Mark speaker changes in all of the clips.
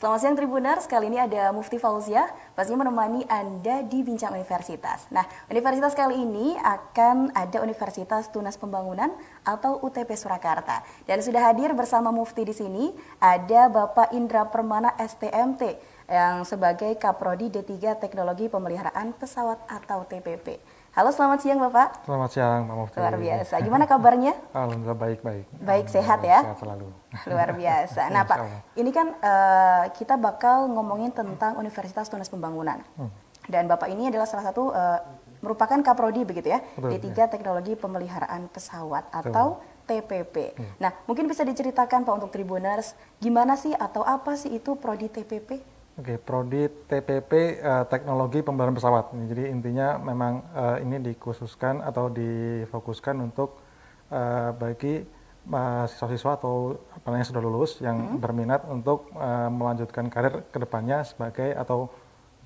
Speaker 1: Selamat siang Tribuners, kali ini ada Mufti Fauzia pastinya menemani Anda di Bincang Universitas. Nah, universitas kali ini akan ada Universitas Tunas Pembangunan atau UTP Surakarta. Dan sudah hadir bersama Mufti di sini, ada Bapak Indra Permana STMT, yang sebagai Kaprodi D3 Teknologi Pemeliharaan Pesawat atau TPP. Halo, selamat siang Bapak.
Speaker 2: Selamat siang, Pak Mufti. Luar biasa.
Speaker 1: Gimana kabarnya?
Speaker 2: Alhamdulillah baik-baik. Baik, sehat ya? Sehat selalu. Luar biasa. Nah Pak,
Speaker 1: ini kan uh, kita bakal ngomongin tentang Universitas Tunas Pembangunan. Hmm. Dan Bapak ini adalah salah satu uh, merupakan kaprodi begitu ya, D3 Teknologi Pemeliharaan Pesawat atau TPP. Hmm. Nah, mungkin bisa diceritakan Pak untuk Tribuners, gimana sih atau apa sih itu prodi TPP?
Speaker 2: Oke, okay, prodi TPP uh, eh, teknologi Pembaruan pesawat. Jadi intinya memang uh, ini dikhususkan atau difokuskan untuk uh, bagi mahasiswa siswa atau apa yang sudah lulus yang hmm. berminat untuk uh, melanjutkan karir kedepannya sebagai atau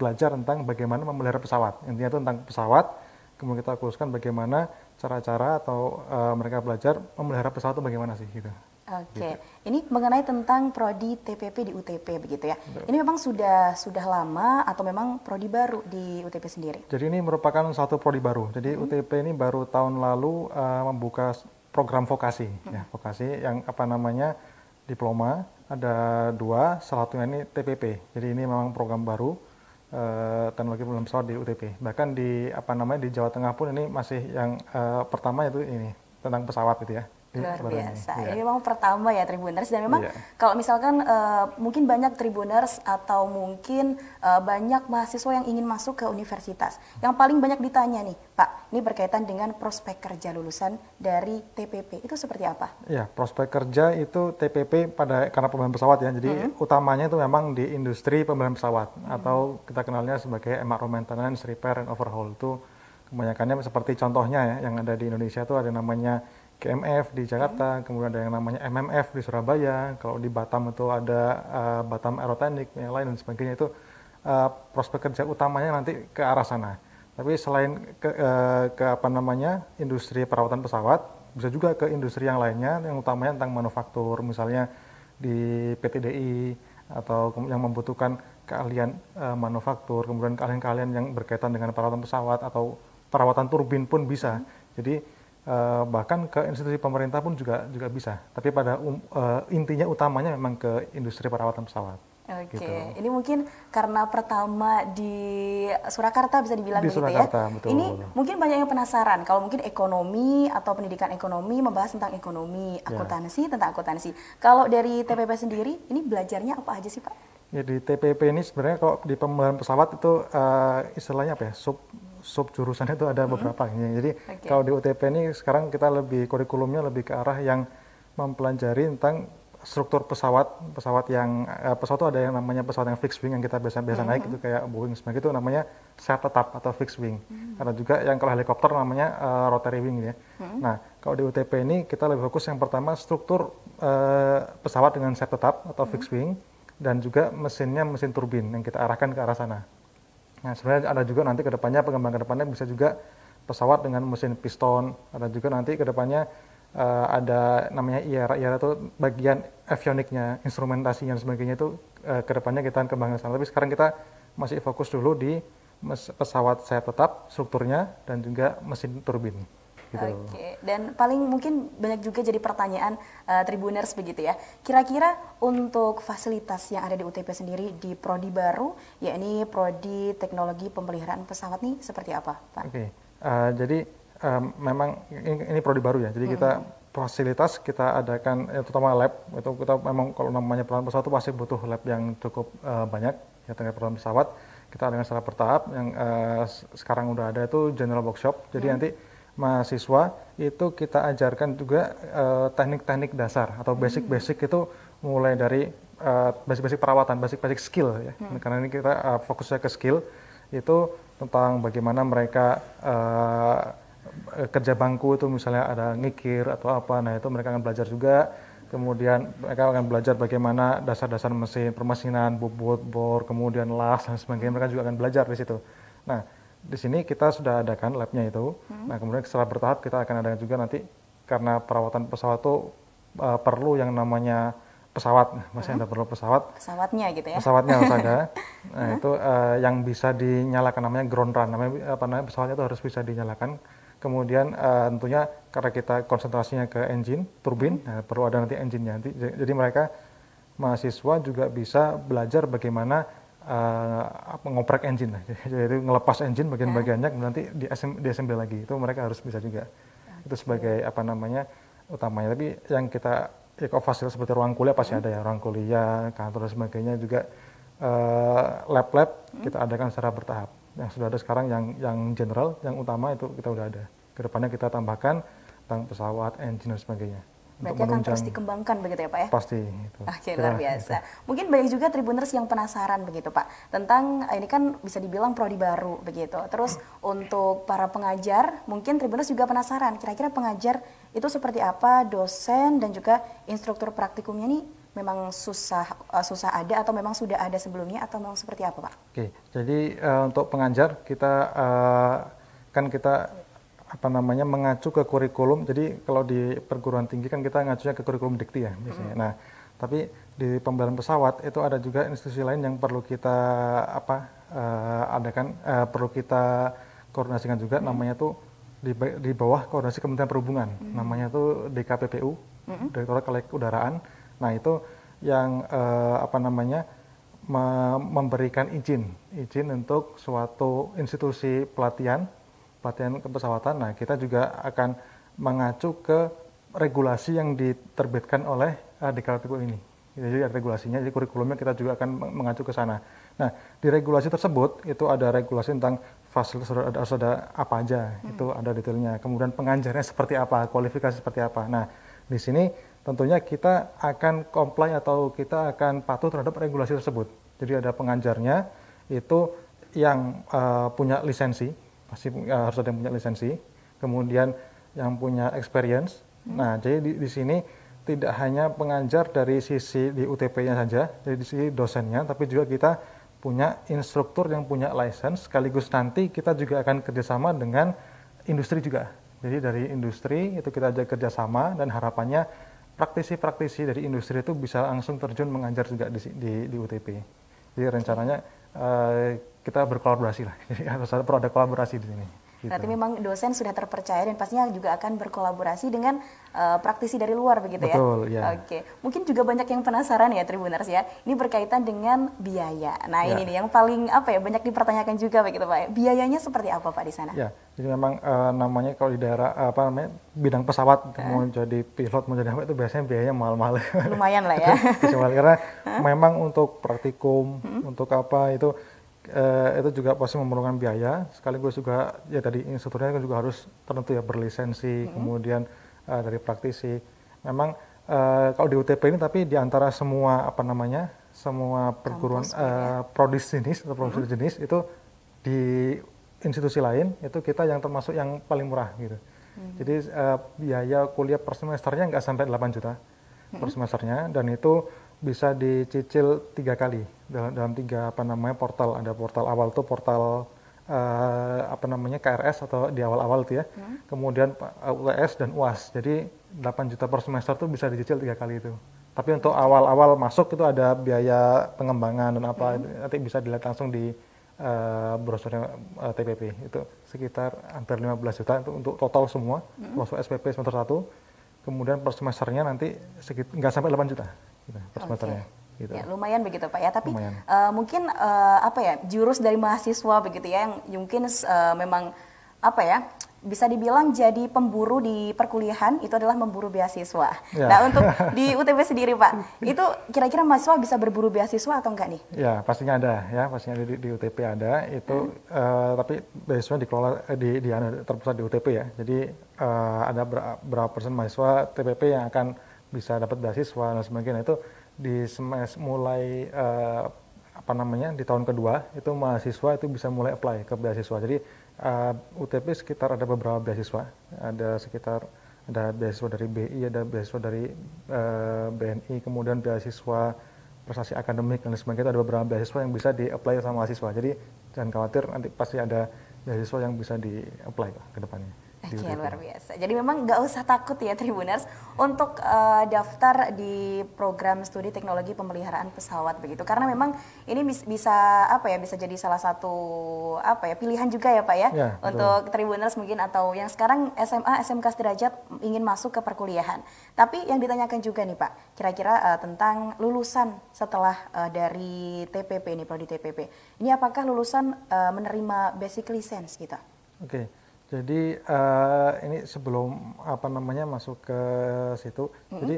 Speaker 2: belajar tentang bagaimana memelihara pesawat. Intinya itu tentang pesawat, kemudian kita khususkan bagaimana cara-cara atau uh, mereka belajar memelihara pesawat itu bagaimana sih gitu.
Speaker 1: Oke, okay. gitu. ini mengenai tentang prodi TPP di UTP begitu ya. Betul. Ini memang sudah sudah lama atau memang prodi baru di UTP sendiri?
Speaker 2: Jadi ini merupakan satu prodi baru. Jadi hmm. UTP ini baru tahun lalu uh, membuka program vokasi, hmm. ya vokasi yang apa namanya diploma ada dua, salah satunya ini TPP. Jadi ini memang program baru uh, teknologi belum pesawat di UTP. Bahkan di apa namanya di Jawa Tengah pun ini masih yang uh, pertama itu ini tentang pesawat gitu ya luar biasa. Ya. Ini
Speaker 1: memang pertama ya Tribuners dan memang ya. kalau misalkan uh, mungkin banyak Tribuners atau mungkin uh, banyak mahasiswa yang ingin masuk ke universitas. Yang paling banyak ditanya nih, Pak, ini berkaitan dengan prospek kerja lulusan dari TPP. Itu seperti apa?
Speaker 2: Ya, prospek kerja itu TPP pada karena pembelian pesawat ya. Jadi hmm. utamanya itu memang di industri pembelian pesawat hmm. atau kita kenalnya sebagai MRO maintenance, repair and overhaul itu kebanyakannya seperti contohnya ya yang ada di Indonesia itu ada namanya KMF di Jakarta, hmm. kemudian ada yang namanya MMF di Surabaya, kalau di Batam itu ada uh, Batam Aeroteknik yang lain dan sebagainya itu uh, prospek kerja utamanya nanti ke arah sana. Tapi selain ke, uh, ke apa namanya industri perawatan pesawat, bisa juga ke industri yang lainnya, yang utamanya tentang manufaktur, misalnya di PTDI atau yang membutuhkan keahlian uh, manufaktur, kemudian keahlian-keahlian yang berkaitan dengan perawatan pesawat atau perawatan turbin pun bisa. Hmm. Jadi uh, bahkan ke institusi pemerintah pun juga juga bisa. Tapi pada um, uh, intinya utamanya memang ke industri perawatan pesawat.
Speaker 1: Oke, okay. gitu. ini mungkin karena pertama di Surakarta bisa dibilang di begitu ya. Betul. Ini mungkin banyak yang penasaran kalau mungkin ekonomi atau pendidikan ekonomi membahas tentang ekonomi, ya. akuntansi yeah. tentang akuntansi. Kalau dari TPP sendiri, ini belajarnya apa aja sih Pak?
Speaker 2: Ya di TPP ini sebenarnya kalau di pembelian pesawat itu uh, istilahnya apa ya? Sub sub jurusan itu ada beberapa hmm jadi okay. kalau di UTP ini sekarang kita lebih kurikulumnya lebih ke arah yang mempelajari tentang struktur pesawat pesawat yang eh, pesawat itu ada yang namanya pesawat yang fixed wing yang kita biasa biasa hmm naik itu kayak Boeing sebenarnya itu namanya set tetap atau fixed wing hmm ada juga yang kalau helikopter namanya uh, rotary wing ya hmm nah kalau di UTP ini kita lebih fokus yang pertama struktur uh, pesawat dengan set tetap atau hmm fixed wing dan juga mesinnya mesin turbin yang kita arahkan ke arah sana Nah sebenarnya ada juga nanti ke depannya pengembangan ke depannya bisa juga pesawat dengan mesin piston. Ada juga nanti kedepannya uh, eh, ada namanya IARA. IARA itu bagian avioniknya, instrumentasinya dan sebagainya itu uh, depannya kita akan kembangkan sana. Tapi sekarang kita masih fokus dulu di pesawat saya tetap, strukturnya, dan juga mesin turbin gitu. Oke. Okay.
Speaker 1: Dan paling mungkin banyak juga jadi pertanyaan uh, Tribuners begitu ya. Kira-kira untuk fasilitas yang ada di UTP sendiri di prodi baru, yakni prodi teknologi pemeliharaan pesawat nih seperti apa,
Speaker 2: Pak? Oke. Okay. Uh, eh, jadi um, memang ini, ini prodi baru ya. Jadi hmm. kita fasilitas kita adakan ya, terutama lab itu kita memang kalau namanya pesawat itu pasti butuh lab yang cukup uh, banyak ya terkait pelan pesawat kita dengan secara bertahap yang uh, sekarang udah ada itu general workshop jadi hmm. nanti mahasiswa itu kita ajarkan juga eh, teknik-teknik uh, dasar atau hmm. basic-basic itu mulai dari eh, basic-basic uh, perawatan, basic-basic skill ya. Hmm. Nah, karena ini kita uh, fokusnya ke skill itu tentang bagaimana mereka uh, kerja bangku itu misalnya ada ngikir atau apa, nah itu mereka akan belajar juga. Kemudian mereka akan belajar bagaimana dasar-dasar mesin, permesinan, bobot, bor, kemudian las dan sebagainya. Mereka juga akan belajar di situ. Nah, di sini kita sudah adakan labnya itu. Hmm. Nah kemudian setelah bertahap kita akan adakan juga nanti karena perawatan pesawat itu uh, eh, perlu yang namanya pesawat masih hmm. ada perlu pesawat
Speaker 1: pesawatnya gitu ya pesawatnya harus ada
Speaker 2: nah itu uh, yang bisa dinyalakan namanya ground run namanya apa namanya pesawatnya itu harus bisa dinyalakan kemudian uh, tentunya karena kita konsentrasinya ke engine turbin hmm. nah, perlu ada nanti engine-nya nanti jadi mereka mahasiswa juga bisa belajar bagaimana uh, ngoprek engine jadi ngelepas engine bagian-bagiannya ya. yeah. nanti di di lagi itu mereka harus bisa juga okay. itu sebagai apa namanya utamanya tapi yang kita ya kok fasilitas seperti ruang kuliah pasti mm. ada ya ruang kuliah kantor dan sebagainya juga eh, lab-lab uh, mm. kita adakan secara bertahap yang sudah ada sekarang yang yang general yang utama itu kita udah ada kedepannya kita tambahkan tentang pesawat engine dan sebagainya Berarti akan terus
Speaker 1: dikembangkan begitu ya Pak ya?
Speaker 2: Pasti. Itu. Oke luar
Speaker 1: biasa. Itu. Mungkin banyak juga tribuners yang penasaran begitu Pak tentang eh, ini kan bisa dibilang prodi baru begitu. Terus untuk para pengajar mungkin tribuners juga penasaran kira-kira pengajar itu seperti apa, dosen dan juga instruktur praktikumnya ini memang susah eh, susah ada atau memang sudah ada sebelumnya atau memang seperti apa Pak?
Speaker 2: Oke, jadi uh, untuk pengajar kita uh, kan kita apa namanya mengacu ke kurikulum. Jadi kalau di perguruan tinggi kan kita ngacunya ke kurikulum dikti ya biasanya. Hmm. Nah, tapi di pembelajaran pesawat itu ada juga institusi lain yang perlu kita apa uh, adakan uh, perlu kita koordinasikan juga hmm. namanya tuh di, di bawah koordinasi Kementerian Perhubungan. Hmm. Namanya tuh DKPPU, hmm. Direktorat udaraan Nah, itu yang uh, apa namanya memberikan izin, izin untuk suatu institusi pelatihan pelatihan kepesawatan. Nah, kita juga akan mengacu ke regulasi yang diterbitkan oleh uh, eh, Deklaratiku ini. Jadi ada regulasinya, jadi kurikulumnya kita juga akan mengacu ke sana. Nah, di regulasi tersebut itu ada regulasi tentang fasilitas ada, ada apa aja, hmm. itu ada detailnya. Kemudian pengajarnya seperti apa, kualifikasi seperti apa. Nah, di sini tentunya kita akan comply atau kita akan patuh terhadap regulasi tersebut. Jadi ada pengajarnya itu yang uh, punya lisensi pasti uh, eh, harus ada yang punya lisensi. Kemudian yang punya experience. Hmm. Nah, jadi di, di sini tidak hanya pengajar dari sisi di UTP-nya saja, di sisi dosennya, tapi juga kita punya instruktur yang punya license, sekaligus nanti kita juga akan kerjasama dengan industri juga. Jadi dari industri itu kita ajak kerjasama dan harapannya praktisi-praktisi dari industri itu bisa langsung terjun mengajar juga di, di, di UTP. Jadi rencananya Eh, kita berkolaborasi lah. Jadi harus ada produk kolaborasi di sini. Gitu. Berarti
Speaker 1: memang dosen sudah terpercaya dan pastinya juga akan berkolaborasi dengan uh, praktisi dari luar begitu ya? Betul, ya. ya. Oke. Okay. Mungkin juga banyak yang penasaran ya Tribuners ya. Ini berkaitan dengan biaya. Nah, ya. ini nih yang paling apa ya banyak dipertanyakan juga begitu Pak. Ya. Biayanya seperti apa Pak di sana?
Speaker 2: Ya. Jadi memang uh, namanya kalau di daerah apa namanya bidang pesawat eh. mau jadi pilot mau jadi apa itu biasanya biayanya mahal-mahal. Lumayan lah ya. Kecuali karena memang untuk praktikum, hmm? untuk apa itu eh, itu juga pasti memerlukan biaya sekaligus juga ya tadi instrukturnya kan juga harus tertentu ya berlisensi hmm. kemudian eh, dari praktisi memang eh, kalau di UTP ini tapi di antara semua apa namanya semua perguruan gitu ya? eh, prodi jenis atau prodi hmm. jenis itu di institusi lain itu kita yang termasuk yang paling murah gitu hmm. jadi eh, biaya kuliah per semesternya nggak sampai 8 juta per semesternya dan itu bisa dicicil tiga kali dalam, dalam tiga apa namanya portal ada portal awal tuh portal uh, apa namanya KRS atau di awal-awal tuh ya. Hmm. Kemudian eh, UTS e dan UAS. Jadi 8 juta per semester tuh bisa dicicil tiga kali itu. Tapi untuk awal-awal masuk itu ada biaya pengembangan dan apa hmm. nanti bisa dilihat langsung di uh, brosurnya uh, TPP itu sekitar hampir 15 juta itu untuk total semua hmm. masuk SPP semester satu Kemudian per semesternya nanti sekitar nggak sampai 8 juta gitu, per okay. semesternya. Gitu. Ya,
Speaker 1: lumayan begitu Pak ya, tapi uh, mungkin uh, apa ya jurus dari mahasiswa begitu ya yang mungkin uh, memang apa ya bisa dibilang jadi pemburu di perkuliahan itu adalah memburu beasiswa. Ya. Nah untuk di UTP sendiri Pak, itu kira-kira mahasiswa bisa berburu beasiswa atau enggak
Speaker 2: nih? Ya pastinya ada ya, pastinya di, di UTP ada itu hmm. uh, tapi beasiswa dikelola di, di, anu, terpusat di UTP ya. Jadi uh, ada ber, berapa persen mahasiswa TPP yang akan bisa dapat beasiswa dan sebagainya itu di semes mulai uh, apa namanya di tahun kedua itu mahasiswa itu bisa mulai apply ke beasiswa. Jadi uh, eh, UTP sekitar ada beberapa beasiswa, ada sekitar ada beasiswa dari BI, ada beasiswa dari uh, eh, BNI, kemudian beasiswa prestasi akademik dan sebagainya itu ada beberapa beasiswa yang bisa di-apply sama mahasiswa. Jadi jangan khawatir nanti pasti ada beasiswa yang bisa di-apply ke depannya. Oke luar
Speaker 1: biasa. Jadi memang nggak usah takut ya Tribuners untuk uh, daftar di program studi teknologi pemeliharaan pesawat begitu. Karena memang ini bis, bisa apa ya bisa jadi salah satu apa ya pilihan juga ya Pak ya, ya untuk betul. Tribuners mungkin atau yang sekarang SMA SMK sederajat ingin masuk ke perkuliahan. Tapi yang ditanyakan juga nih Pak, kira-kira uh, tentang lulusan setelah uh, dari TPP ini prodi TPP. Ini apakah lulusan uh, menerima basic license gitu?
Speaker 2: Oke. Okay. Jadi uh, ini sebelum apa namanya masuk ke situ, mm-hmm. jadi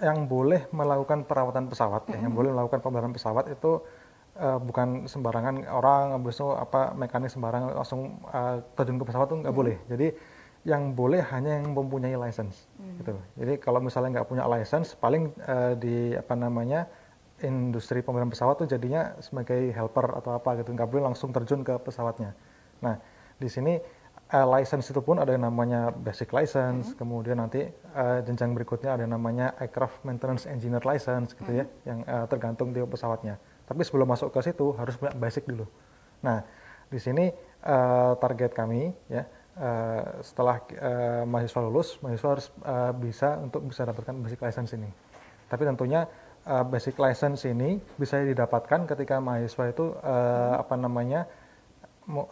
Speaker 2: yang boleh melakukan perawatan pesawat, mm-hmm. ya, yang boleh melakukan perawatan pesawat itu uh, bukan sembarangan orang, abis itu apa mekanik sembarangan langsung uh, terjun ke pesawat itu nggak mm-hmm. boleh. Jadi yang boleh hanya yang mempunyai license, mm-hmm. gitu. Jadi kalau misalnya nggak punya license, paling uh, di apa namanya industri pemeran pesawat tuh jadinya sebagai helper atau apa gitu, nggak boleh langsung terjun ke pesawatnya. Nah, di sini uh, license itu pun ada yang namanya basic license, hmm. kemudian nanti uh, jenjang berikutnya ada yang namanya aircraft maintenance engineer license gitu hmm. ya, mm-hmm. yang uh, tergantung di pesawatnya. Tapi sebelum masuk ke situ harus punya basic dulu. Nah, di sini uh, target kami ya uh, setelah uh, mahasiswa lulus, mahasiswa harus uh, bisa untuk bisa dapatkan basic license ini. Tapi tentunya uh, basic license ini bisa didapatkan ketika mahasiswa itu uh, hmm. apa namanya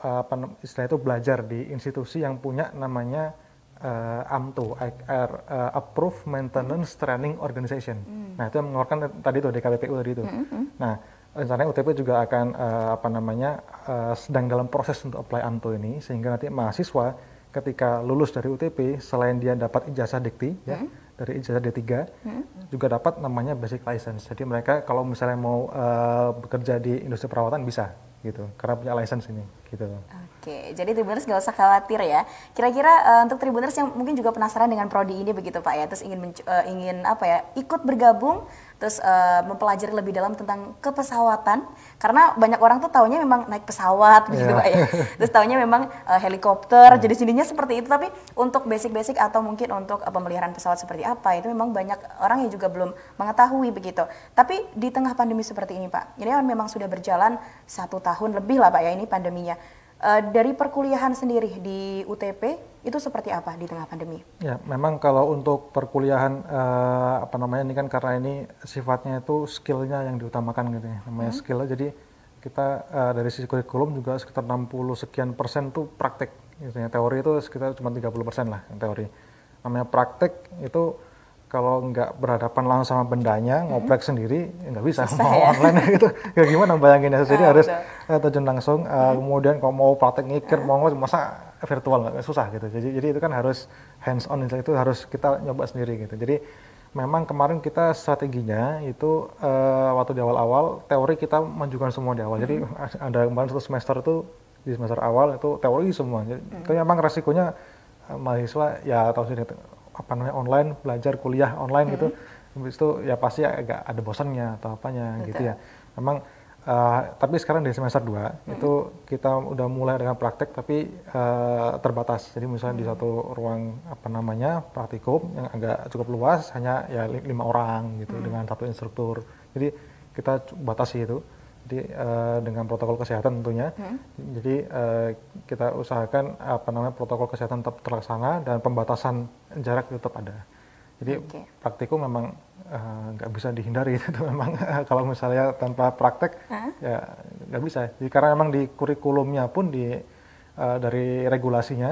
Speaker 2: apa istilah itu belajar di institusi yang punya namanya uh, eh, AMTO, IR, uh, eh, Approved Maintenance Training Organization. Hmm. Nah itu yang mengeluarkan tadi itu DKPPU tadi itu. Hmm, hmm, Nah rencananya UTP juga akan uh, apa namanya uh, sedang dalam proses untuk apply AMTO ini sehingga nanti mahasiswa ketika lulus dari UTP selain dia dapat ijazah dikti ya, hmm. ya dari ijazah D3 hmm. juga dapat namanya basic license. Jadi mereka kalau misalnya mau uh, bekerja di industri perawatan bisa gitu karena punya license ini gitu.
Speaker 1: Oke, jadi tribuners nggak usah khawatir ya. Kira-kira uh, untuk tribuners yang mungkin juga penasaran dengan prodi ini begitu pak ya, terus ingin uh, ingin apa ya ikut bergabung, terus uh, mempelajari lebih dalam tentang kepesawatan, karena banyak orang tuh taunya memang naik pesawat begitu yeah. pak ya, terus taunya memang uh, helikopter, yeah. jadi sininya seperti itu. Tapi untuk basic-basic atau mungkin untuk uh, pemeliharaan pesawat seperti apa itu memang banyak orang yang juga belum mengetahui begitu. Tapi di tengah pandemi seperti ini pak, ini kan memang sudah berjalan satu tahun tahun lebih lah Pak ya ini pandeminya. Uh, dari perkuliahan sendiri di UTP itu seperti apa di tengah pandemi?
Speaker 2: Ya, memang kalau untuk perkuliahan uh, apa namanya ini kan karena ini sifatnya itu skillnya yang diutamakan gitu ya, namanya hmm. skill. Jadi kita uh, dari sisi kurikulum juga sekitar 60 sekian persen tuh praktek, gitu ya. Teori itu sekitar cuma 30 persen lah yang teori. Namanya praktek itu kalau nggak berhadapan langsung sama bendanya hmm. ngoprek sendiri ya nggak bisa Susah, mau ya? online gitu ya gimana bayangin ya jadi ah, oh, harus betul. Eh, terjun langsung eh, hmm. kemudian kalau mau praktek ngikir hmm. mau masa virtual nggak susah gitu jadi jadi itu kan harus hands on itu harus kita nyoba sendiri gitu jadi memang kemarin kita strateginya itu uh, waktu di awal-awal teori kita majukan semua di awal hmm. jadi ada kemarin satu semester itu di semester awal itu teori semua jadi hmm. itu memang resikonya mahasiswa ya tahu sendiri apa namanya online belajar kuliah online hmm. gitu habis itu ya pasti agak ada bosannya atau apanya gitu Betul. gitu ya memang Uh, tapi sekarang di semester 2 hmm. itu kita udah mulai dengan praktek tapi uh, terbatas. Jadi misalnya hmm. di satu ruang apa namanya praktikum yang agak cukup luas hanya ya lima orang gitu hmm. dengan satu instruktur. Jadi kita batasi itu. Jadi uh, dengan protokol kesehatan tentunya. Hmm. Jadi uh, kita usahakan apa namanya protokol kesehatan tetap terlaksana dan pembatasan jarak tetap ada. Jadi okay. praktikum memang eh, nggak uh, bisa dihindari itu memang kalau misalnya tanpa praktek huh? Hmm. ya nggak bisa. Jadi karena memang di kurikulumnya pun di uh, dari regulasinya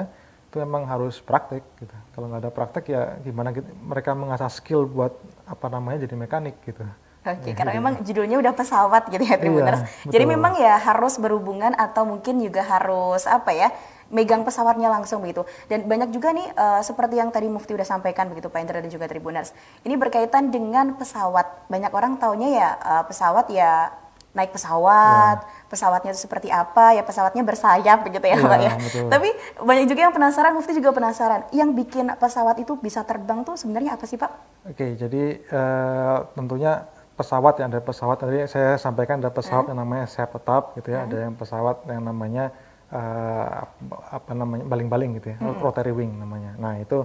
Speaker 2: itu memang harus praktek gitu. Kalau nggak ada praktek ya gimana gitu, mereka mengasah skill buat apa namanya jadi mekanik gitu. Oke, iya. karena memang
Speaker 1: judulnya udah pesawat gitu ya Tribuners. Iya, Jadi memang ya harus berhubungan atau mungkin juga harus apa ya megang pesawatnya langsung begitu. Dan banyak juga nih uh, seperti yang tadi Mufti udah sampaikan begitu Pak Indra dan juga Tribuners. Ini berkaitan dengan pesawat. Banyak orang taunya ya uh, pesawat ya naik pesawat, ya. pesawatnya itu seperti apa, ya pesawatnya bersayap begitu ya, ya Pak ya. Betul. Tapi banyak juga yang penasaran, Mufti juga penasaran, yang bikin pesawat itu bisa terbang tuh sebenarnya apa sih Pak?
Speaker 2: Oke, jadi uh, tentunya pesawat yang ada pesawat tadi saya sampaikan ada pesawat eh? yang namanya saya tetap gitu ya, eh? ada yang pesawat yang namanya uh, apa namanya baling-baling gitu ya, hmm. rotary wing namanya. Nah itu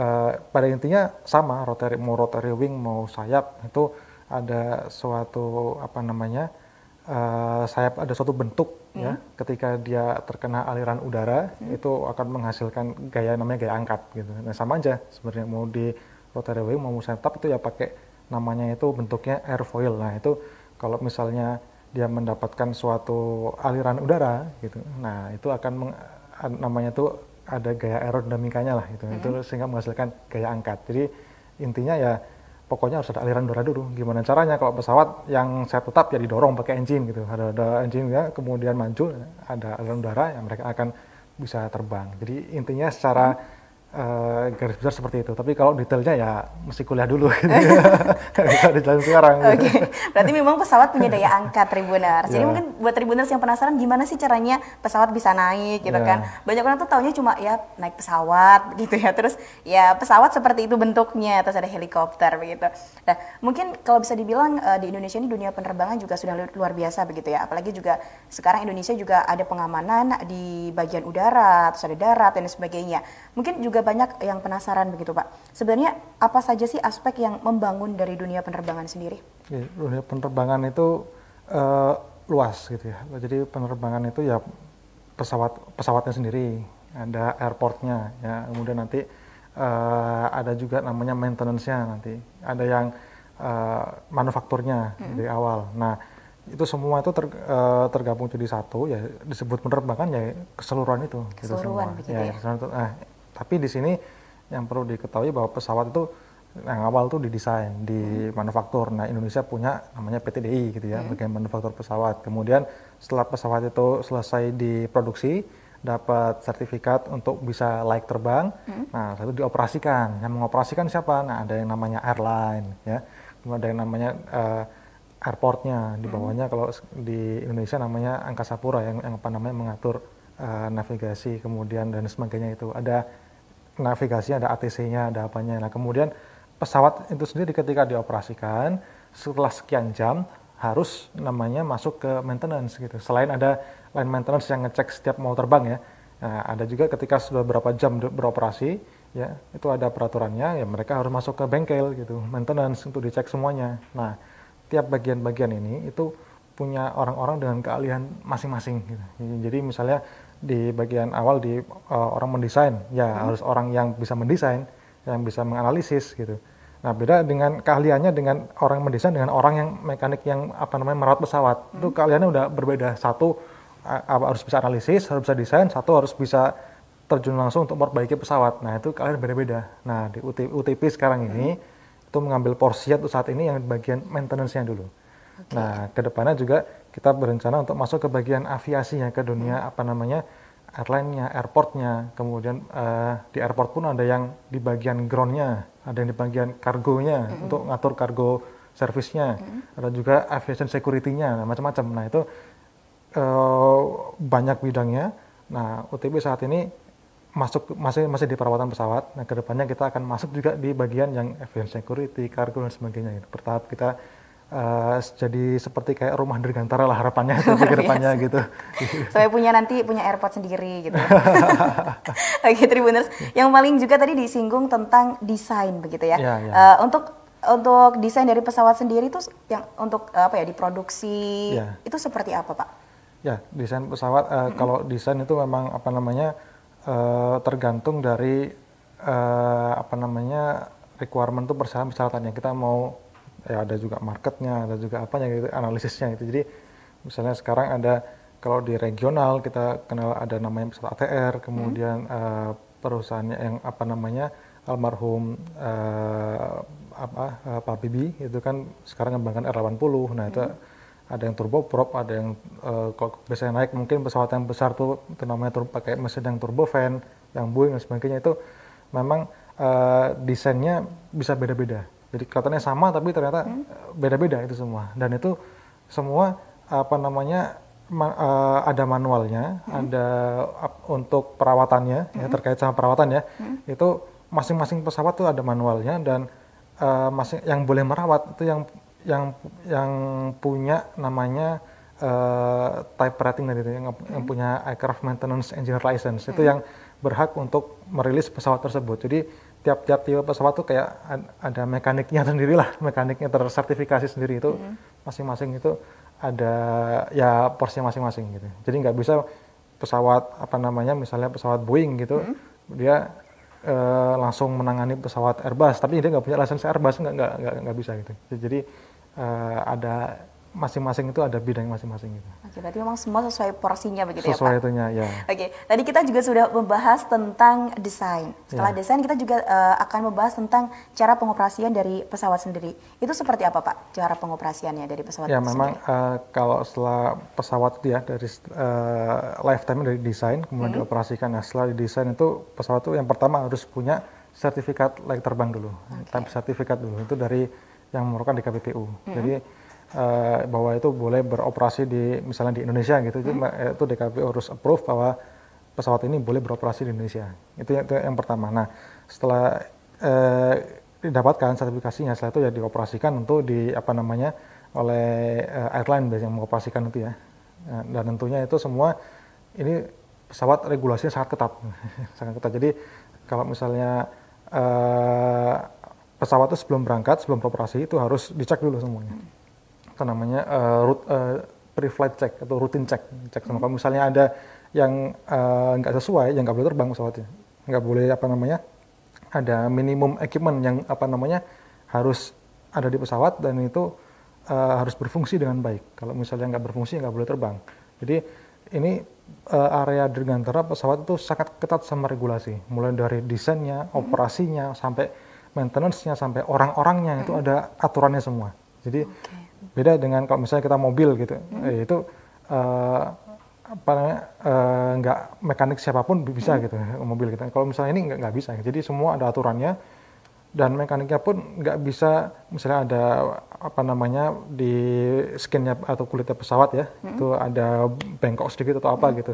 Speaker 2: uh, pada intinya sama rotary mau rotary wing mau sayap itu ada suatu apa namanya uh, sayap ada suatu bentuk hmm. ya ketika dia terkena aliran udara hmm. itu akan menghasilkan gaya namanya gaya angkat gitu. Nah sama aja sebenarnya mau di rotary wing mau sayap tetap itu ya pakai namanya itu bentuknya airfoil. Nah, itu kalau misalnya dia mendapatkan suatu aliran udara gitu. Nah, itu akan meng, namanya itu ada gaya aerodinamikanya lah gitu. -hmm. Itu mm-hmm. sehingga menghasilkan gaya angkat. Jadi intinya ya pokoknya harus ada aliran udara dulu. Gimana caranya kalau pesawat yang saya tetap ya didorong pakai engine gitu. Ada ada engine ya, kemudian maju ada aliran udara yang mereka akan bisa terbang. Jadi intinya secara -hmm uh, garis besar seperti itu. Tapi kalau detailnya ya mesti kuliah dulu. Gak bisa dijalan sekarang. Gitu. Oke, okay. berarti
Speaker 1: memang pesawat punya daya angkat Tribuners. Jadi yeah. mungkin buat Tribuners yang penasaran gimana sih caranya pesawat bisa naik gitu yeah. kan. Banyak orang tuh taunya cuma ya naik pesawat gitu ya. Terus ya pesawat seperti itu bentuknya. Terus ada helikopter begitu. Nah mungkin kalau bisa dibilang uh, di Indonesia ini dunia penerbangan juga sudah luar biasa begitu ya. Apalagi juga sekarang Indonesia juga ada pengamanan di bagian udara, terus ada darat dan sebagainya. Mungkin juga banyak yang penasaran begitu Pak. Sebenarnya apa saja sih aspek yang membangun dari dunia penerbangan sendiri?
Speaker 2: Ya, dunia penerbangan itu uh, luas gitu ya. Jadi penerbangan itu ya pesawat pesawatnya sendiri, ada airportnya, ya kemudian nanti uh, ada juga namanya maintenance-nya nanti, ada yang uh, manufakturnya mm-hmm. dari awal. Nah itu semua itu ter, uh, tergabung jadi satu ya disebut penerbangan ya keseluruhan itu gitu keseluruhan gitu semua. ya, ya. Keseluruhan, eh, tapi di sini yang perlu diketahui bahwa pesawat itu yang awal tuh didesain, hmm. di manufaktur. Nah, Indonesia punya namanya PT DI, gitu ya, hmm. bagian manufaktur pesawat. Kemudian setelah pesawat itu selesai diproduksi, dapat sertifikat untuk bisa layak terbang. Hmm. Nah, itu dioperasikan. Yang mengoperasikan siapa? Nah, ada yang namanya airline ya. Kemudian ada yang namanya uh, airportnya di hmm. bawahnya kalau di Indonesia namanya angkasa pura yang, yang apa namanya mengatur uh, navigasi kemudian dan sebagainya itu ada Navigasi ada ATC-nya, ada apanya. Nah, kemudian pesawat itu sendiri ketika dioperasikan setelah sekian jam harus namanya masuk ke maintenance gitu. Selain ada line maintenance yang ngecek setiap mau terbang ya. Nah, ada juga ketika sudah berapa jam beroperasi ya, itu ada peraturannya ya mereka harus masuk ke bengkel gitu, maintenance untuk dicek semuanya. Nah, tiap bagian-bagian ini itu punya orang-orang dengan keahlian masing-masing gitu. Jadi misalnya di bagian awal di uh, orang mendesain ya hmm. harus orang yang bisa mendesain yang bisa menganalisis gitu nah beda dengan keahliannya dengan orang mendesain dengan orang yang mekanik yang apa namanya merawat pesawat hmm. itu keahliannya udah berbeda satu uh, harus bisa analisis harus bisa desain satu harus bisa terjun langsung untuk memperbaiki pesawat nah itu kalian beda-beda nah di UT, UTP sekarang ini hmm. itu mengambil porsi untuk saat ini yang bagian maintenance-nya dulu okay. nah kedepannya juga kita berencana untuk masuk ke bagian aviasinya ke dunia hmm. apa namanya airline-nya, airport-nya, kemudian uh, di airport pun ada yang di bagian ground-nya, ada yang di bagian kargonya hmm untuk ngatur kargo servisnya, hmm ada juga aviation security-nya, nah, macam-macam. Nah itu uh, banyak bidangnya. Nah UTB saat ini masuk masih masih di perawatan pesawat. Nah kedepannya kita akan masuk juga di bagian yang aviation security, cargo dan sebagainya. Bertahap kita Uh, jadi seperti kayak rumah dirgantara lah harapannya nanti ke iya depannya gitu. Saya
Speaker 1: punya nanti punya airport sendiri gitu. Oke okay, Tribuners, yang paling juga tadi disinggung tentang desain begitu ya. Yeah, yeah. Uh, untuk untuk desain dari pesawat sendiri itu yang untuk eh, apa ya diproduksi yeah. itu seperti apa Pak?
Speaker 2: Ya desain pesawat uh, mm -hmm. kalau desain itu memang apa namanya uh, tergantung dari uh, apa namanya requirement tuh persyaratan persyaratannya kita mau ya ada juga marketnya ada juga apanya gitu analisisnya gitu jadi misalnya sekarang ada kalau di regional kita kenal ada namanya peserta ATR kemudian hmm. uh, perusahaannya yang apa namanya almarhum uh, apa uh, Pak Bibi itu kan sekarang kembangkan R80 nah itu hmm. ada yang turbo prop, ada yang uh, kalau biasanya naik mungkin pesawat yang besar tuh itu namanya turbo, pakai mesin yang turbofan yang Boeing dan sebagainya itu memang uh, desainnya bisa beda-beda jadi kelihatannya sama tapi ternyata hmm. Eh, beda-beda hmm. itu semua. Dan itu semua apa namanya ma uh, ada manualnya, hmm. ada untuk perawatannya ya, hmm. ya terkait sama perawatan ya. Hmm. Itu masing-masing pesawat tuh ada manualnya dan uh, masing yang boleh merawat itu yang yang yang punya namanya uh, type rating dari itu yang, hmm. yang punya aircraft maintenance engineer license hmm. itu yang berhak untuk merilis pesawat tersebut. Jadi tiap-tiap tipe pesawat tuh kayak ada mekaniknya sendiri lah, mekaniknya tersertifikasi sendiri itu iya. masing-masing mm -hmm. itu ada ya porsinya masing-masing gitu. Jadi nggak bisa pesawat apa namanya misalnya pesawat Boeing gitu, mm -hmm. dia e, langsung menangani pesawat Airbus, tapi dia nggak punya lisensi Airbus nggak nggak nggak bisa gitu. Jadi e, ada masing-masing itu ada bidang masing-masing gitu.
Speaker 1: Oke, berarti memang semua sesuai porsinya begitu sesuai ya Pak? Sesuai itunya, ya. Oke, tadi kita juga sudah membahas tentang desain. Setelah ya. desain kita juga uh, akan membahas tentang cara pengoperasian dari pesawat sendiri. Itu seperti apa Pak, cara pengoperasiannya dari pesawat ya, itu memang, sendiri? Ya,
Speaker 2: eh, memang kalau setelah pesawat itu ya, dari uh, lifetime dari desain, kemudian hmm. dioperasikan. Nah, setelah desain itu, pesawat itu yang pertama harus punya sertifikat layak terbang dulu. Okay. Sertifikat dulu, itu dari yang merupakan di KPPU. Hmm. Jadi, Eh, bahwa itu boleh beroperasi di misalnya di Indonesia gitu hmm. itu DKP harus approve bahwa pesawat ini boleh beroperasi di Indonesia itu, itu yang pertama nah setelah uh, didapatkan sertifikasinya setelah itu ya dioperasikan untuk di apa namanya oleh uh, airline yang mengoperasikan itu ya dan tentunya itu semua ini pesawat regulasinya sangat ketat sangat ketat jadi kalau misalnya uh, pesawat itu sebelum berangkat sebelum beroperasi itu harus dicek dulu semuanya hmm apa namanya uh, root, uh, pre-flight check atau rutin check, check sama kalau misalnya ada yang eh, nggak uh, sesuai yang nggak boleh terbang pesawatnya nggak boleh apa namanya ada minimum equipment yang apa namanya harus ada di pesawat dan itu uh, harus berfungsi dengan baik kalau misalnya nggak berfungsi nggak boleh terbang jadi ini uh, area dirgantara pesawat itu sangat ketat sama regulasi mulai dari desainnya hmm. operasinya sampai maintenance-nya sampai orang-orangnya itu hmm. ada aturannya semua jadi okay Beda dengan kalau misalnya kita mobil gitu, hmm. Eh, itu uh, apa namanya uh, nggak mekanik siapapun bisa hmm. gitu mobil gitu. Kalau misalnya ini nggak, bisa, jadi semua ada aturannya dan mekaniknya pun nggak bisa misalnya ada apa namanya di skinnya atau kulitnya pesawat ya hmm. itu ada bengkok sedikit atau apa hmm. gitu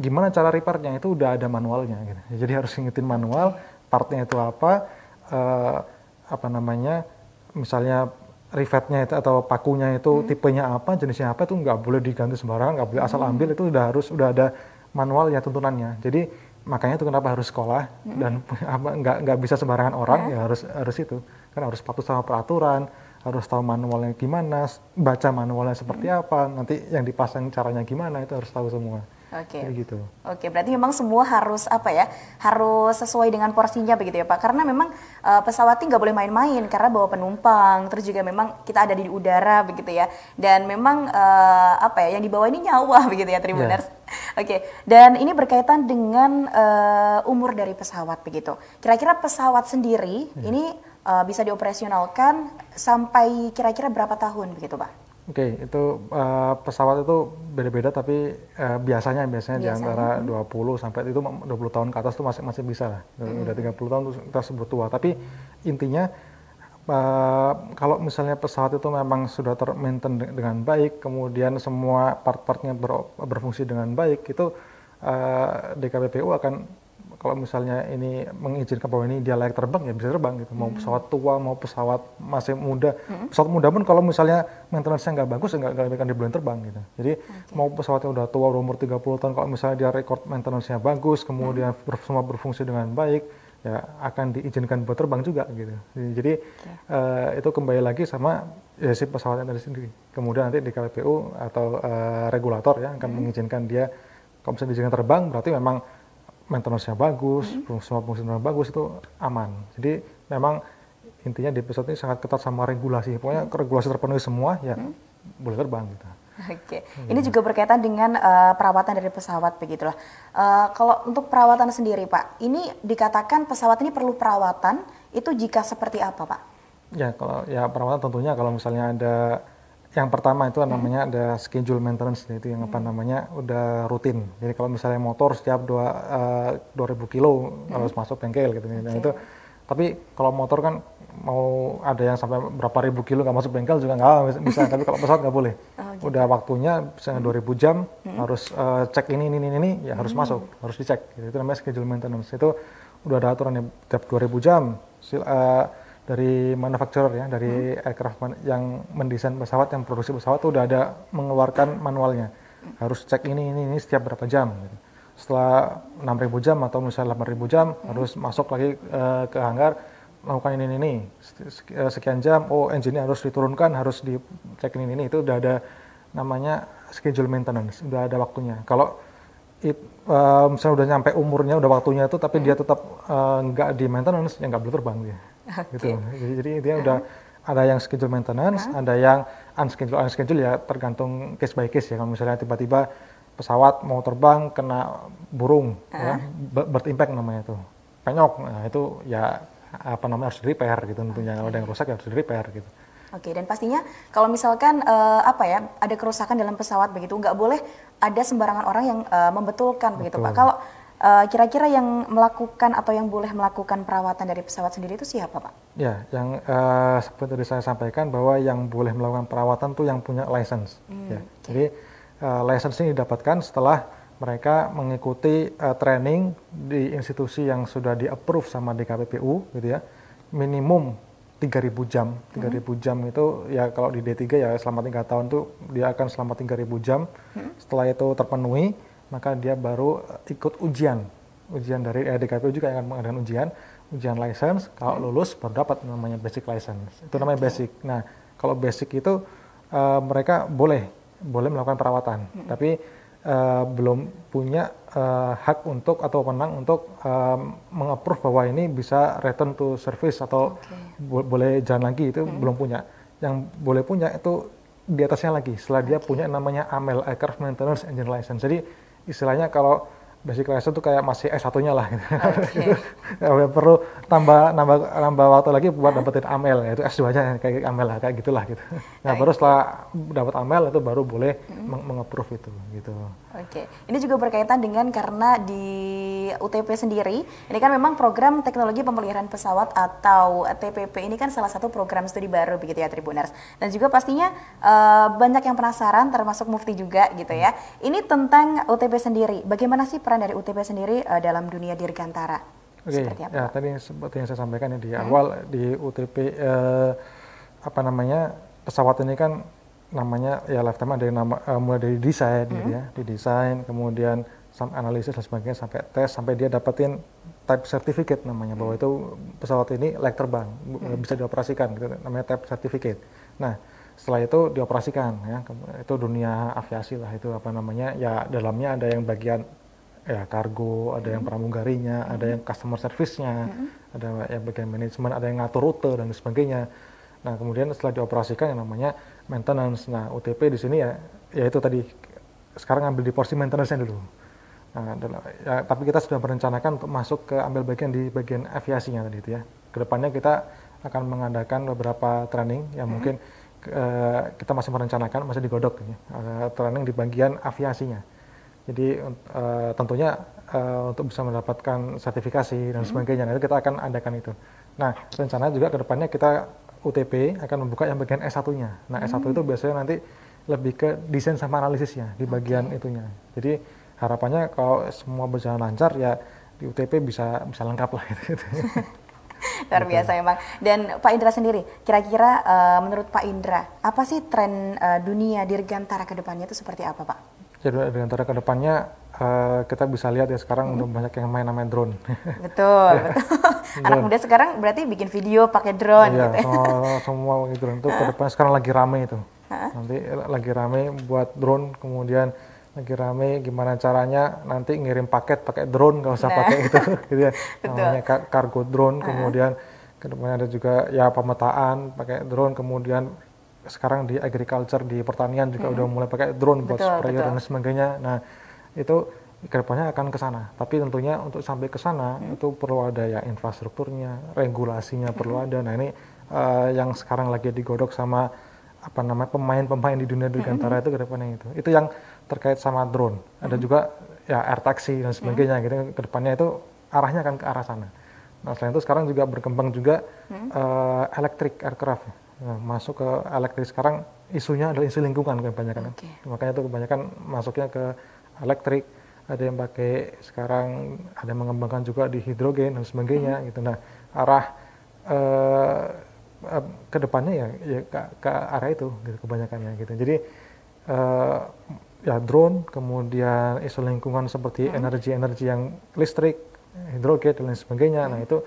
Speaker 2: gimana cara repairnya itu udah ada manualnya gitu. jadi harus ingetin manual partnya itu apa uh, apa namanya misalnya rivetnya itu atau pakunya itu hmm. tipenya apa, jenisnya apa itu nggak boleh diganti sembarangan, nggak boleh asal hmm. ambil itu udah harus udah ada manual ya tuntunannya. Jadi makanya itu kenapa harus sekolah hmm. dan apa nggak nggak bisa sembarangan orang yeah. ya harus harus itu kan harus patuh sama peraturan, harus tahu manualnya gimana, baca manualnya seperti hmm. apa, nanti yang dipasang caranya gimana itu harus tahu semua. Oke. Okay. gitu. Oke,
Speaker 1: okay, berarti memang semua harus apa ya? Harus sesuai dengan porsinya begitu ya Pak. Karena memang eh, uh, ini nggak boleh main-main karena bawa penumpang. Terus juga memang kita ada di udara begitu ya. Dan memang uh, apa ya? Yang dibawa ini nyawa begitu ya Tribuners. Iya. Yeah. Oke. Okay. Dan ini berkaitan dengan uh, umur dari pesawat begitu. Kira-kira pesawat sendiri yeah. ini uh, bisa dioperasionalkan sampai kira-kira berapa tahun begitu Pak?
Speaker 2: Oke, okay, itu uh, pesawat itu beda-beda tapi uh, biasanya biasanya Biasa. di antara mm -hmm. 20 sampai itu 20 tahun ke atas itu masih masih bisa lah. Mm. Udah 30 mm-hmm. tahun itu kita sebut tua. Tapi intinya uh, kalau misalnya pesawat itu memang sudah termaintain dengan baik, kemudian semua part-partnya ber berfungsi dengan baik, itu uh, DKPPU akan kalau misalnya ini mengizinkan bahwa ini dia layak terbang ya bisa terbang gitu. Mau hmm. pesawat tua, mau pesawat masih muda. Hmm. Pesawat muda pun kalau misalnya maintenance-nya nggak bagus, ya nggak akan dibolehin terbang gitu. Jadi okay. mau pesawatnya udah tua, udah umur 30 tahun, kalau misalnya dia record maintenance-nya bagus, kemudian hmm. ber semua berfungsi dengan baik, ya akan diizinkan buat terbang juga gitu. Jadi okay. uh, eh, itu kembali lagi sama ya si pesawatnya dari sendiri. Kemudian nanti di KPU atau uh, regulator ya akan hmm. mengizinkan dia kalau misalnya terbang berarti memang maintenance-nya bagus, hmm. semua fungsionalnya bagus itu aman. Jadi memang intinya di pesawat ini sangat ketat sama regulasi. Pokoknya hmm. regulasi terpenuhi semua ya hmm. boleh terbang gitu.
Speaker 1: Oke, okay. Hmm. ini juga berkaitan dengan uh, perawatan dari pesawat begitulah. Uh, kalau untuk perawatan sendiri Pak, ini dikatakan pesawat ini perlu perawatan itu jika seperti apa Pak?
Speaker 2: Ya kalau ya perawatan tentunya kalau misalnya ada yang pertama itu hmm. namanya ada schedule maintenance, itu yang apa hmm. namanya udah rutin. Jadi kalau misalnya motor setiap dua eh, dua ribu kilo hmm. harus masuk bengkel gitu. Nah, okay. itu, tapi kalau motor kan mau ada yang sampai berapa ribu kilo nggak masuk bengkel juga nggak bisa tapi kalau pesawat nggak boleh oh, gitu. udah waktunya misalnya hmm. dua ribu jam hmm. harus uh, cek ini ini ini ini ya harus hmm. masuk harus dicek gitu. itu namanya schedule maintenance itu udah ada aturan ya, tiap 2000 jam sila, uh, eh, dari manufacturer ya, dari hmm. aircraft man, yang mendesain pesawat, yang produksi pesawat tuh udah ada mengeluarkan manualnya. Harus cek ini, ini, ini setiap berapa jam. Gitu. Setelah 6.000 jam atau misalnya 8.000 jam, hmm. harus masuk lagi uh, ke hanggar, melakukan ini, ini, ini. Eh, sekian jam, oh engine harus diturunkan, harus dicek ini, ini. Itu udah ada namanya schedule maintenance, udah ada waktunya. Kalau it, uh, misalnya udah nyampe umurnya, udah waktunya itu, tapi hmm. dia tetap nggak uh, di maintenance, ya nggak boleh terbang dia. Ya Okay. Gitu. Jadi, jadi dia nah. udah ada yang schedule maintenance, uh nah. -huh. ada yang unschedule. Unschedule ya tergantung case by case ya. Kalau misalnya tiba-tiba pesawat mau terbang kena burung, uh -huh. ya, ah. bird impact namanya itu, penyok. Nah, itu ya apa namanya harus di repair gitu tentunya. Kalau ada yang rusak ya harus di repair gitu.
Speaker 1: Oke, dan pastinya kalau misalkan uh, apa ya ada kerusakan dalam pesawat begitu, nggak boleh ada sembarangan orang yang uh, membetulkan Betul. begitu Pak. Kalau Eh, kira-kira uh, yang melakukan atau yang boleh melakukan perawatan dari pesawat sendiri itu siapa
Speaker 2: Pak? Ya, yang uh, seperti saya sampaikan bahwa yang boleh melakukan perawatan itu yang punya license. Hmm, ya. Okay. Jadi uh, license ini didapatkan setelah mereka mengikuti uh, training di institusi yang sudah di approve sama DKPPU gitu ya. Minimum 3000 jam. 3000 hmm. jam itu ya kalau di D3 ya selama 3 tahun tuh dia akan selama 3000 jam. Hmm. Setelah itu terpenuhi maka dia baru eh, ikut ujian. Ujian dari eh, juga akan mengadakan ujian, ujian license. Kalau hmm. lulus baru dapat namanya basic license. Itu namanya basic. Nah, kalau basic itu uh, mereka boleh boleh melakukan perawatan, hmm. tapi uh, belum punya uh, hak untuk atau menang untuk uh, mengapprove bahwa ini bisa return to service atau okay. bo boleh jalan lagi itu hmm. belum punya. Yang boleh punya itu di atasnya lagi setelah okay. dia punya namanya AMEL aircraft maintenance engine license jadi istilahnya kalau basic lesson tuh kayak masih S satunya lah gitu. Okay. Ya, perlu tambah nambah nambah waktu lagi buat dapetin AMEL, yaitu S 2 nya kayak AMEL lah kayak gitulah gitu. Nah, baru setelah dapat AMEL itu baru boleh mm mengapprove itu gitu.
Speaker 1: Oke. Okay. Ini juga berkaitan dengan karena di UTP sendiri ini kan memang program teknologi pemeliharaan pesawat atau TPP ini kan salah satu program studi baru begitu ya Tribuners. Dan juga pastinya uh, banyak yang penasaran termasuk Mufti juga gitu ya. Mm-hmm. Ini tentang UTP sendiri. Bagaimana sih peran dari UTP sendiri uh, dalam dunia dirgantara?
Speaker 2: Oke, okay. Ya, tadi seperti yang saya sampaikan ya, di hmm. awal eh, di UTP uh, eh, apa namanya pesawat ini kan namanya ya lifetime dari nama uh, mulai dari desain gitu hmm. ya, didesain kemudian sampai analisis dan sebagainya sampai tes sampai dia dapetin type certificate namanya hmm. bahwa itu pesawat ini layak terbang hmm. bisa dioperasikan gitu namanya type certificate. Nah, setelah itu dioperasikan ya itu dunia aviasi lah itu apa namanya ya dalamnya ada yang bagian ya kargo, ada hmm. yang pramugarinya, hmm. ada yang customer service-nya, hmm. ada yang bagian manajemen, ada yang ngatur rute dan sebagainya. Nah, kemudian setelah dioperasikan yang namanya maintenance. Nah, UTP di sini ya ya itu tadi sekarang ambil di porsi maintenance-nya dulu. Nah, ya, tapi kita sudah merencanakan untuk masuk ke ambil bagian di bagian aviasinya tadi itu ya. Kedepannya kita akan mengadakan beberapa training yang hmm. mungkin uh, kita masih merencanakan, masih digodok. Ya. Uh, training di bagian aviasinya jadi uh, tentunya uh, untuk bisa mendapatkan sertifikasi dan hmm. sebagainya, nanti kita akan adakan itu. Nah, rencana juga kedepannya kita UTP akan membuka yang bagian S1-nya. Nah, S1 hmm. itu biasanya nanti lebih ke desain sama analisisnya di bagian okay. itunya. Jadi harapannya kalau semua berjalan lancar ya di UTP bisa bisa lengkap lah gitu. -gitu.
Speaker 1: Luar gitu. biasa memang. Dan Pak Indra sendiri, kira-kira uh, menurut Pak Indra, apa sih tren uh, dunia dirgantara ke depannya itu seperti apa, Pak?
Speaker 2: jadi di antara kedepannya uh, eh, kita bisa lihat ya sekarang hmm. udah banyak yang main namanya drone. Betul, ya. betul. Anak muda
Speaker 1: sekarang berarti bikin video pakai drone iya, gitu. Ya. Semua,
Speaker 2: semua drone itu kedepannya sekarang lagi rame itu. Hah? Nanti eh, lagi rame buat drone, kemudian lagi rame gimana caranya nanti ngirim paket pakai drone nggak usah nah. pakai itu, gitu ya. Namanya kargo drone, kemudian kedepannya ada juga ya pemetaan pakai drone, kemudian sekarang di agriculture di pertanian juga hmm. udah mulai pakai drone buat betul, sprayer betul. dan sebagainya. Nah, itu kedepannya akan ke sana. Tapi tentunya untuk sampai ke sana hmm. itu perlu ada ya infrastrukturnya, regulasinya hmm. perlu ada. Nah ini uh, yang sekarang lagi digodok sama apa namanya pemain-pemain di dunia dirgantara hmm. itu kedepannya itu. Itu yang terkait sama drone. Hmm. Ada juga ya air taksi dan sebagainya. Hmm. Gitu kedepannya itu arahnya akan ke arah sana. Nah selain itu sekarang juga berkembang juga hmm. uh, eh, elektrik aircraft Nah, masuk ke elektrik sekarang isunya adalah isu lingkungan kebanyakan. Kan okay. Makanya itu kebanyakan masuknya ke elektrik. Ada yang pakai sekarang ada yang mengembangkan juga di hidrogen dan sebagainya hmm. gitu. Nah, arah eh, eh ke ya, ya ke, ke arah itu gitu kebanyakannya gitu. Jadi eh, ya drone, kemudian isu lingkungan seperti hmm. energi-energi yang listrik, hidrogen dan lain sebagainya. Nah, hmm. Nah, itu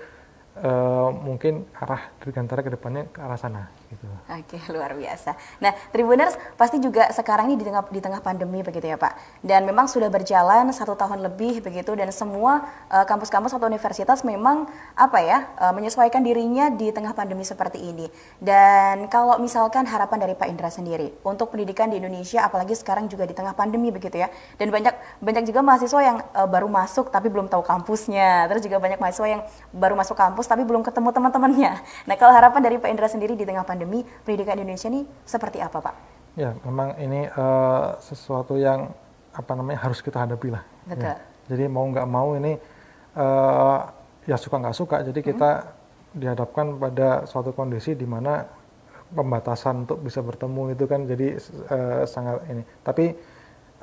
Speaker 2: Uh, mungkin arah dari ke depannya ke arah sana.
Speaker 1: Gitu. Oke, luar biasa. Nah, Tribuners pasti juga sekarang ini di tengah, di tengah pandemi begitu ya Pak. Dan memang sudah berjalan satu tahun lebih begitu dan semua eh, kampus-kampus uh, atau universitas memang apa ya uh, menyesuaikan dirinya di tengah pandemi seperti ini. Dan kalau misalkan harapan dari Pak Indra sendiri untuk pendidikan di Indonesia, apalagi sekarang juga di tengah pandemi begitu ya. Dan banyak banyak juga mahasiswa yang uh, baru masuk tapi belum tahu kampusnya. Terus juga banyak mahasiswa yang baru masuk kampus tapi belum ketemu teman-temannya. Nah, kalau harapan dari Pak Indra sendiri di tengah pandemi pandemi pendidikan Indonesia ini seperti apa Pak?
Speaker 2: Ya memang ini uh, sesuatu yang apa namanya harus kita hadapi lah. Ya. Betul. Ya. Jadi mau nggak mau ini uh, ya suka nggak suka jadi kita dihadapkan pada suatu kondisi di mana pembatasan untuk bisa bertemu itu kan jadi uh, sangat ini tapi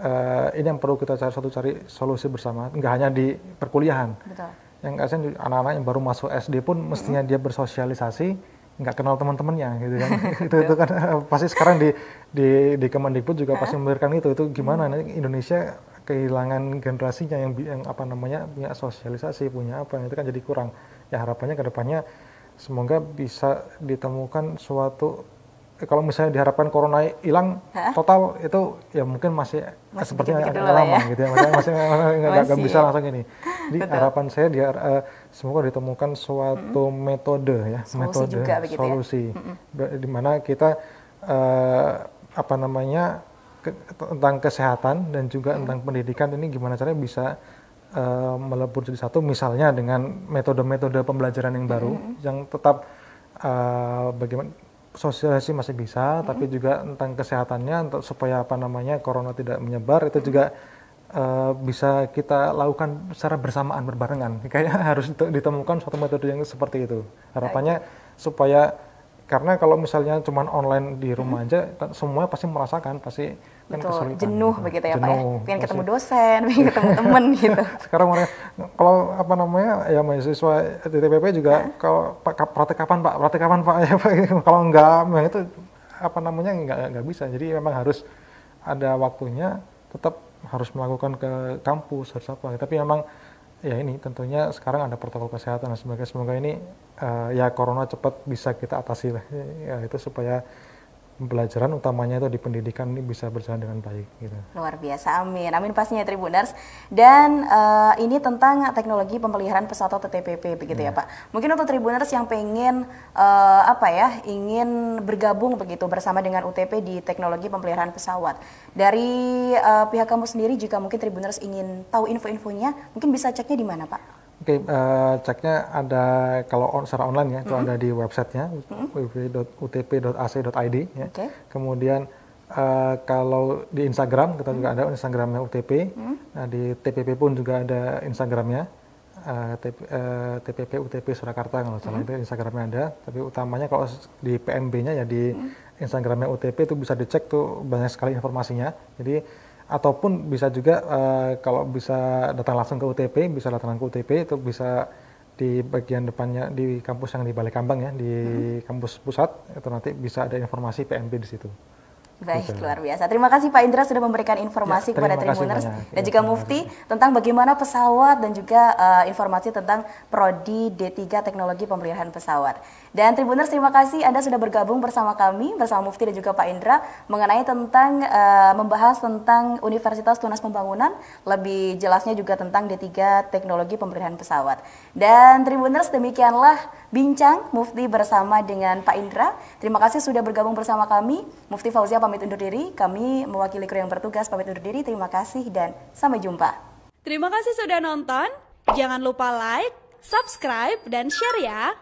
Speaker 2: uh, ini yang perlu kita cari satu cari solusi bersama nggak hanya di perkuliahan Betul. yang kasihan anak-anak yang baru masuk SD pun mestinya dia bersosialisasi nggak kenal teman-temannya gitu kan itu itu kan eh, pasti sekarang di di di Kemendikbud juga pasti ya. memberikan itu itu gimana hmm. Indonesia kehilangan generasinya yang, yang apa namanya punya sosialisasi punya apa itu kan jadi kurang ya harapannya kedepannya semoga bisa ditemukan suatu kalau misalnya diharapkan corona hilang total itu ya mungkin masih, masih sepertinya agak ya. lama gitu ya masih masih nggak bisa ya. langsung ini jadi Betul. harapan saya di, uh, eh, semoga ditemukan suatu -hmm. metode ya solusi metode juga, ya. solusi ya? di mana kita uh, apa namanya ke, tentang kesehatan dan juga -hmm. tentang pendidikan ini gimana caranya bisa uh, melebur jadi satu misalnya dengan metode-metode pembelajaran yang baru -hmm. yang tetap uh, bagaimana sosialisasi masih bisa, mm-hmm. tapi juga tentang kesehatannya untuk supaya apa namanya corona tidak menyebar itu mm-hmm. juga uh, bisa kita lakukan secara bersamaan berbarengan. Kayaknya harus ditemukan suatu metode yang seperti itu. Harapannya supaya karena kalau misalnya cuma online di rumah mm-hmm. aja, semuanya pasti merasakan, pasti Betul, jenuh gitu. begitu ya jenuh, Pak ya. Pengen ketemu
Speaker 1: dosen, pengen ketemu temen gitu.
Speaker 2: Sekarang mereka, kalau apa namanya, ya mahasiswa di TPP juga, kalau Pak, praktek kapan Pak, praktek kapan Pak, ya Pak, gitu. kalau enggak, nah, itu apa namanya enggak, enggak bisa. Jadi memang harus ada waktunya, tetap harus melakukan ke kampus, harus apa. Tapi memang ya ini tentunya sekarang ada protokol kesehatan Semoga Semoga ini uh, ya corona cepat bisa kita atasi lah. Ya, itu supaya pembelajaran utamanya itu di pendidikan ini bisa berjalan dengan baik gitu.
Speaker 1: Luar biasa, amin. Amin pastinya Tribuners. Dan uh, ini tentang teknologi pemeliharaan pesawat atau TPP begitu yeah. ya, iya. Pak. Mungkin untuk Tribuners yang pengen uh, apa ya, ingin bergabung begitu bersama dengan UTP di teknologi pemeliharaan pesawat. Dari uh, pihak kamu sendiri jika mungkin Tribuners ingin tahu info-infonya, mungkin bisa ceknya di mana, Pak?
Speaker 2: Oke, okay, uh, eh, ceknya ada kalau on, secara online ya, mm -hmm. itu mm-hmm. ada di websitenya mm -hmm. www.utp.ac.id. ya. Okay. Kemudian uh, kalau di Instagram kita mm -hmm. juga mm-hmm. ada Instagramnya UTP. Mm -hmm. Nah di TPP pun juga ada Instagramnya. Uh, eh, TP, uh, TPP UTP Surakarta kalau salah mm -hmm. itu Instagramnya ada. Tapi utamanya kalau di PMB-nya ya di mm -hmm. Instagramnya UTP itu bisa dicek tuh banyak sekali informasinya. Jadi ataupun bisa juga uh, kalau bisa datang langsung ke UTP, bisa datang ke UTP itu bisa di bagian depannya di kampus yang di Balai Kambang ya, di hmm. kampus pusat itu nanti bisa ada informasi PMB di situ. Baik, gitu. luar
Speaker 1: biasa. Terima kasih Pak Indra sudah memberikan ya, informasi ya, kepada Tribuners dan juga Mufti tentang bagaimana pesawat dan juga uh, informasi tentang prodi D3 Teknologi Pemeliharaan Pesawat. Dan Tribuners terima kasih Anda sudah bergabung bersama kami bersama Mufti dan juga Pak Indra mengenai tentang uh, membahas tentang Universitas Tunas Pembangunan, lebih jelasnya juga tentang D3 Teknologi Pemeliharaan Pesawat. Dan Tribuners demikianlah bincang Mufti bersama dengan Pak Indra. Terima kasih sudah bergabung bersama kami. Mufti Fauzia pamit undur diri, kami mewakili kru yang bertugas pamit undur diri. Terima kasih dan sampai jumpa.
Speaker 2: Terima kasih sudah
Speaker 1: nonton. Jangan lupa like, subscribe, dan share ya.